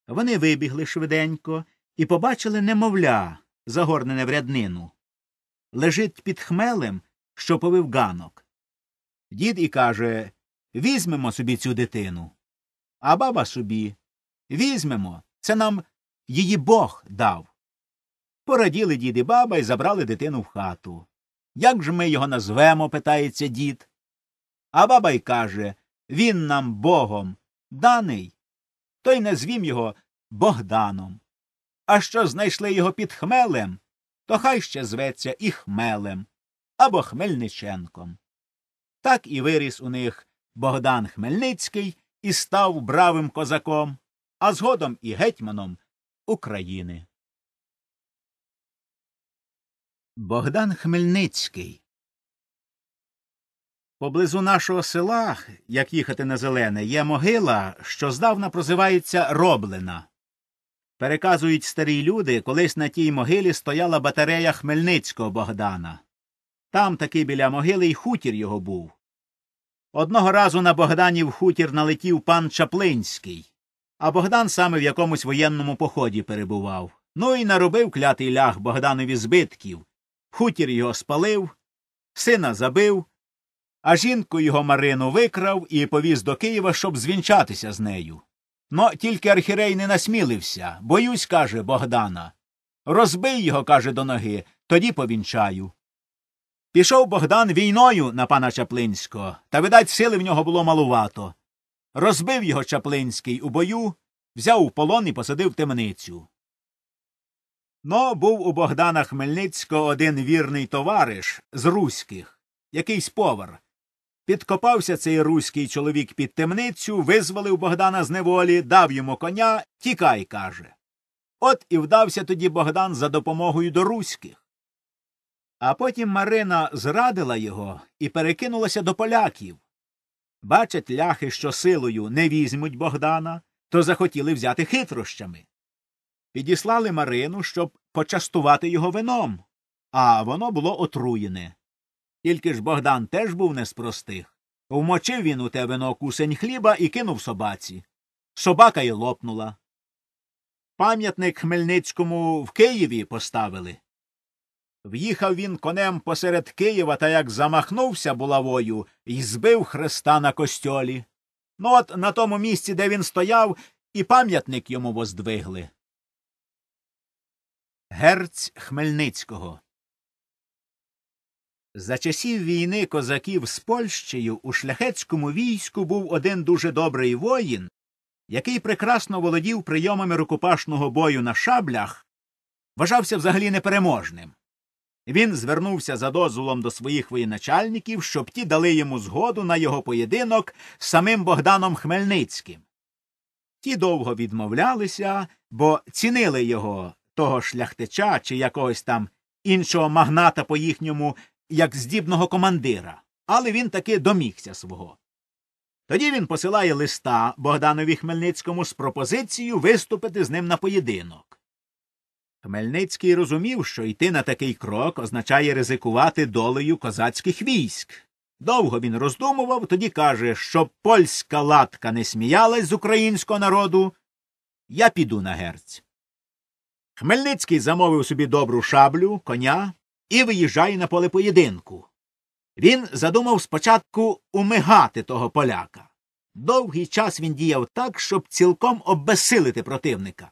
Вони вибігли швиденько і побачили немовля, загорнене в ряднину. Лежить під хмелем, що повив ганок. Дід і каже Візьмемо собі цю дитину. А баба собі. Візьмемо. Це нам її бог дав. Пораділи дід і баба і забрали дитину в хату. Як же ми його назвемо? питається дід. А баба й каже Він нам богом даний. То й назвім його Богданом. А що знайшли його під хмелем, то хай ще зветься і хмелем або Хмельниченком. Так і виріс у них Богдан Хмельницький і став бравим козаком, а згодом і гетьманом України. Богдан Хмельницький Поблизу нашого села, як їхати на зелене, є могила, що здавна прозивається Роблена. Переказують старі люди, колись на тій могилі стояла батарея Хмельницького Богдана. Там таки біля могили й хутір його був. Одного разу на Богданів хутір налетів пан Чаплинський, а Богдан саме в якомусь воєнному поході перебував. Ну і наробив клятий ляг Богданові збитків. Хутір його спалив, сина забив а жінку його Марину викрав і повіз до Києва, щоб звінчатися з нею. Но тільки архірей не насмілився. Боюсь, каже Богдана. Розбий його, каже, до ноги, тоді повінчаю. Пішов Богдан війною на пана Чаплинського, та, видать, сили в нього було малувато. Розбив його Чаплинський у бою, взяв у полон і посадив в темницю. Но був у Богдана Хмельницького один вірний товариш з руських, якийсь повар, Підкопався цей руський чоловік під темницю, визволив Богдана з неволі, дав йому коня, тікай, каже. От і вдався тоді Богдан за допомогою до руських. А потім Марина зрадила його і перекинулася до поляків. Бачать ляхи, що силою не візьмуть Богдана, то захотіли взяти хитрощами. Підіслали Марину, щоб почастувати його вином, а воно було отруєне. Тільки ж Богдан теж був неспростих. Вмочив він у те вино кусень хліба і кинув собаці. Собака й лопнула. Пам'ятник Хмельницькому в Києві поставили. В'їхав він конем посеред Києва та як замахнувся булавою і збив хреста на костьолі. Ну от на тому місці, де він стояв, і пам'ятник йому воздвигли. Герць Хмельницького за часів війни козаків з Польщею у шляхетському війську був один дуже добрий воїн, який прекрасно володів прийомами рукопашного бою на шаблях, вважався взагалі непереможним. Він звернувся за дозволом до своїх воєначальників, щоб ті дали йому згоду на його поєдинок з самим Богданом Хмельницьким. Ті довго відмовлялися, бо цінили його, того шляхтича чи якогось там іншого магната по їхньому як здібного командира, але він таки домігся свого. Тоді він посилає листа Богданові Хмельницькому з пропозицією виступити з ним на поєдинок. Хмельницький розумів, що йти на такий крок означає ризикувати долею козацьких військ. Довго він роздумував, тоді каже, щоб польська латка не сміялась з українського народу. Я піду на герць. Хмельницький замовив собі добру шаблю, коня, і виїжджає на поле поєдинку. Він задумав спочатку умигати того поляка. Довгий час він діяв так, щоб цілком обесилити противника.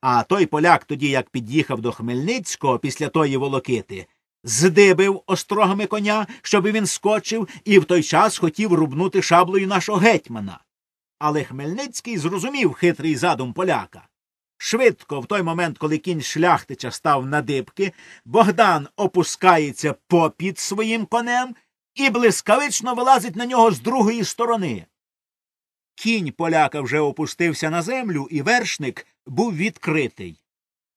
А той поляк, тоді як під'їхав до Хмельницького після тої волокити, здибив острогами коня, щоб він скочив, і в той час хотів рубнути шаблею нашого гетьмана. Але Хмельницький зрозумів хитрий задум поляка. Швидко, в той момент, коли кінь шляхтича став на дибки, Богдан опускається попід своїм конем і блискавично вилазить на нього з другої сторони. Кінь поляка вже опустився на землю, і вершник був відкритий.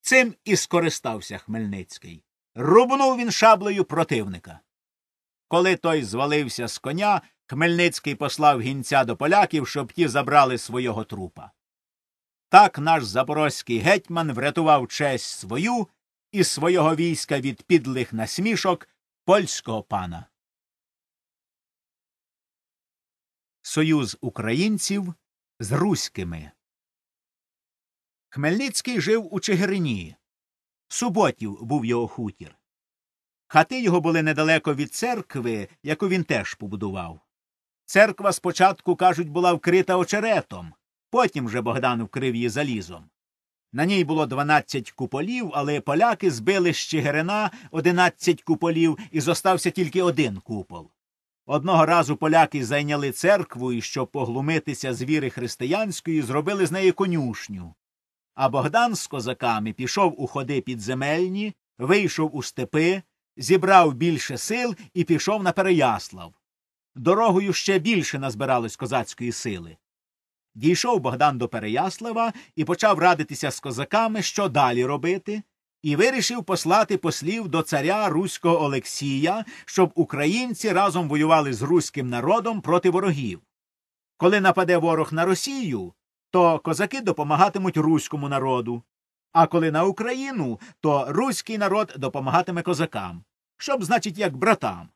Цим і скористався Хмельницький. Рубнув він шаблею противника. Коли той звалився з коня, Хмельницький послав гінця до поляків, щоб ті забрали свого трупа. Так наш запорозький гетьман врятував честь свою і свого війська від підлих насмішок польського пана. Союз українців з руськими. Хмельницький жив у Чигирині. Суботів був його хутір. Хати його були недалеко від церкви, яку він теж побудував. Церква спочатку, кажуть, була вкрита очеретом. Потім же Богдан вкрив її залізом. На ній було дванадцять куполів, але поляки збили з Чигирина одинадцять куполів і зостався тільки один купол. Одного разу поляки зайняли церкву і, щоб поглумитися з віри християнської, зробили з неї конюшню. А Богдан з козаками пішов у ходи підземельні, вийшов у степи, зібрав більше сил і пішов на Переяслав. Дорогою ще більше назбиралось козацької сили. Дійшов Богдан до Переяслава і почав радитися з козаками, що далі робити, і вирішив послати послів до царя Руського Олексія, щоб українці разом воювали з руським народом проти ворогів. Коли нападе ворог на Росію, то козаки допомагатимуть руському народу, а коли на Україну, то руський народ допомагатиме козакам, щоб, значить, як братам.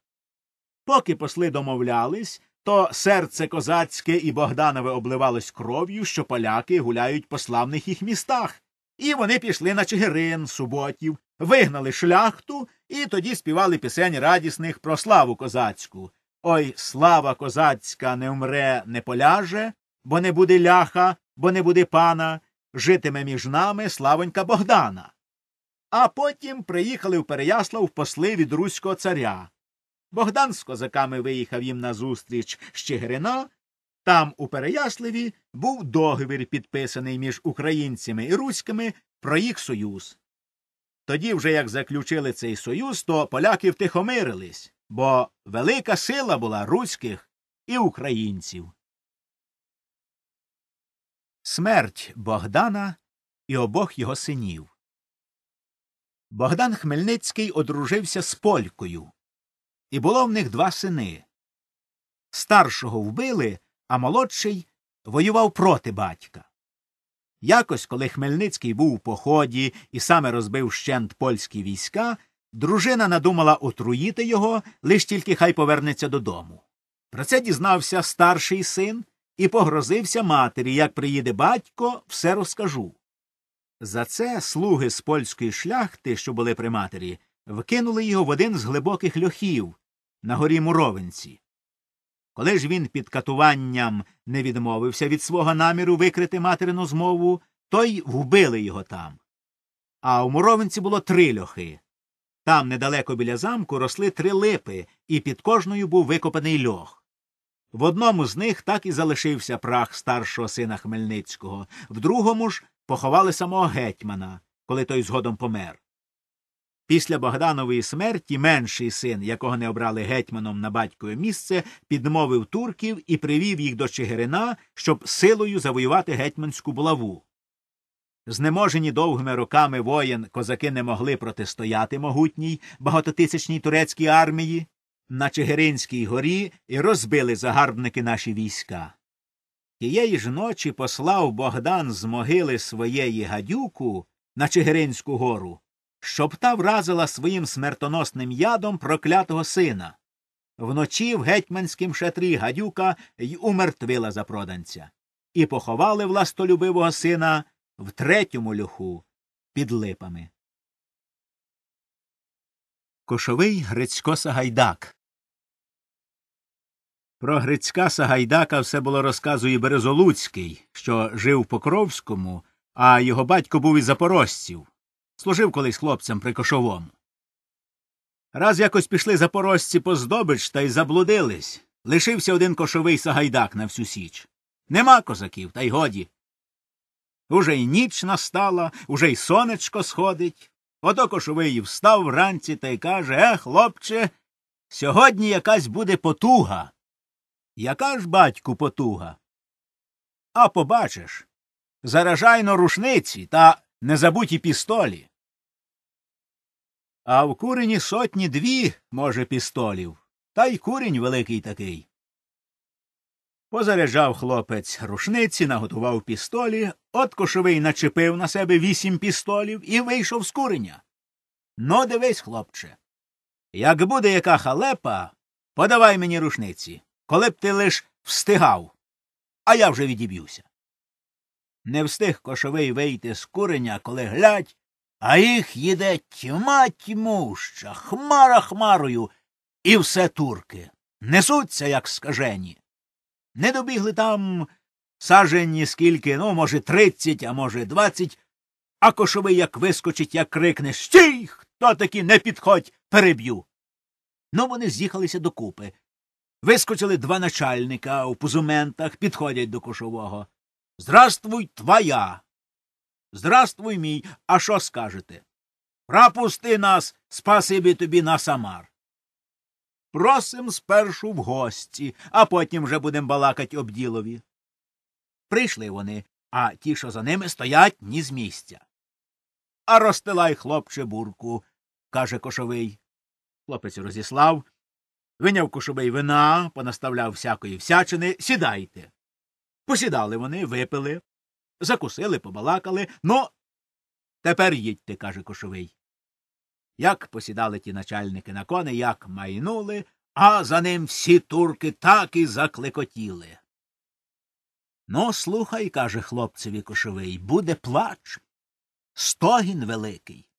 Поки посли домовлялись, то серце козацьке і Богданове обливалось кров'ю, що поляки гуляють по славних їх містах. І вони пішли на Чигирин, суботів, вигнали шляхту і тоді співали пісень радісних про славу козацьку. Ой, слава козацька не вмре, не поляже, бо не буде ляха, бо не буде пана, житиме між нами славонька Богдана. А потім приїхали в Переяслав посли від Руського царя. Богдан з козаками виїхав їм назустріч з Чигирина. Там, у Переясливі, був договір, підписаний між українцями і руськими про їх союз. Тоді вже як заключили цей союз, то поляки втихомирились, бо велика сила була руських і українців. Смерть Богдана і обох його синів. Богдан Хмельницький одружився з полькою і було в них два сини. Старшого вбили, а молодший воював проти батька. Якось, коли Хмельницький був у поході і саме розбив щент польські війська, дружина надумала отруїти його, лиш тільки хай повернеться додому. Про це дізнався старший син і погрозився матері як приїде батько, все розкажу. За це слуги з польської шляхти, що були при матері, Вкинули його в один з глибоких льохів на горі Муровинці. Коли ж він під катуванням не відмовився від свого наміру викрити материну змову, то й вбили його там. А у Муровинці було три льохи. Там, недалеко біля замку, росли три липи, і під кожною був викопаний льох. В одному з них так і залишився прах старшого сина Хмельницького, в другому ж поховали самого гетьмана, коли той згодом помер. Після Богданової смерті менший син, якого не обрали гетьманом на батькове місце, підмовив турків і привів їх до Чигирина, щоб силою завоювати гетьманську булаву. Знеможені довгими роками воєн козаки не могли протистояти могутній багатотисячній турецькій армії на Чигиринській горі і розбили загарбники наші війська. Тієї ж ночі послав Богдан з могили своєї гадюку на Чигиринську гору щоб та вразила своїм смертоносним ядом проклятого сина. Вночі в гетьманськім шатрі гадюка й умертвила запроданця, і поховали властолюбивого сина в третьому люху під липами. Кошовий Грицько Сагайдак. Про Грицька Сагайдака все було розказує Березолуцький, що жив в Покровському, а його батько був із запорожців. Служив колись хлопцям при кошовому. Раз якось пішли запорожці по здобич та й заблудились. Лишився один кошовий сагайдак на всю січ. Нема козаків, та й годі. Уже й ніч настала, уже й сонечко сходить. Ото кошовий встав вранці та й каже Е, хлопче, сьогодні якась буде потуга. Яка ж, батьку, потуга? А побачиш. Заражайно рушниці та не забудь і пістолі. А в курені сотні дві, може, пістолів, та й курінь великий такий. Позаряджав хлопець рушниці, наготував пістолі, от кошовий начепив на себе вісім пістолів і вийшов з куреня. Ну, дивись, хлопче. Як буде яка халепа, подавай мені рушниці, коли б ти лиш встигав, а я вже відіб'юся. Не встиг кошовий вийти з куреня, коли глядь, а їх їде тьма тьмуща, хмара хмарою, і все турки. Несуться, як скажені. Не добігли там сажені скільки, ну, може, тридцять, а може, двадцять, а кошовий як вискочить, як крикне Стій, хто таки не підходь, переб'ю. Ну, вони з'їхалися докупи. Вискочили два начальника у позументах, підходять до кошового. Здравствуй, твоя. Здравствуй, мій. А що скажете? Пропусти нас, спасибі тобі на самар. Просим спершу в гості, а потім вже будем балакать об ділові. Прийшли вони, а ті, що за ними стоять, ні з місця. А розстилай, хлопче, бурку, каже кошовий. Хлопець розіслав, виняв кошовий вина, понаставляв всякої всячини, сідайте. Посідали вони, випили, закусили, побалакали. Ну, тепер їдьте, каже Кошовий. Як посідали ті начальники на коне, як майнули, а за ним всі турки так і заклекотіли. Ну, слухай, каже хлопцеві Кошовий, буде плач. Стогін великий.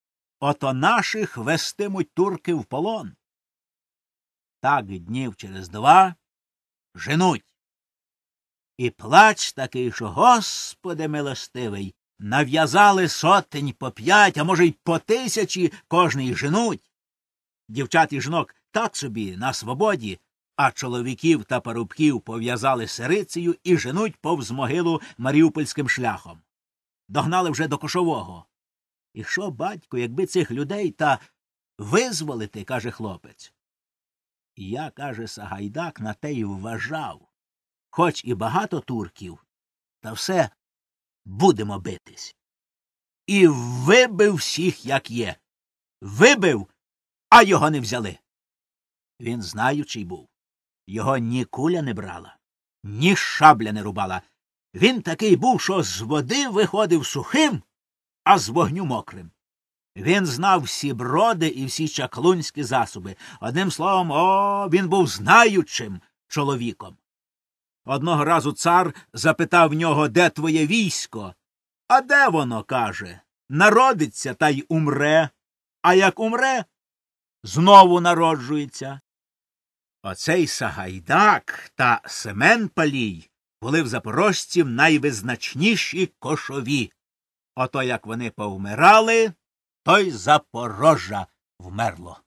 Ото наших вестимуть турки в полон. Так днів через два женуть. І плач такий, що, Господи милостивий, нав'язали сотень по п'ять, а може, й по тисячі кожний женуть. Дівчат і жінок так собі на свободі, а чоловіків та парубків пов'язали сирицею і женуть повз могилу маріупольським шляхом. Догнали вже до кошового. І що, батько, якби цих людей та визволити, каже хлопець. І я, каже Сагайдак, на те й вважав хоч і багато турків, та все будемо битись. І вибив всіх, як є. Вибив, а його не взяли. Він знаючий був. Його ні куля не брала, ні шабля не рубала. Він такий був, що з води виходив сухим, а з вогню мокрим. Він знав всі броди і всі чаклунські засоби. Одним словом, о, він був знаючим чоловіком. Одного разу цар запитав в нього, де твоє військо? А де воно? каже. Народиться та й умре. А як умре, знову народжується. Оцей Сагайдак та Семен Палій були в запорожців найвизначніші кошові. Ото як вони повмирали, то й Запорожжя вмерло.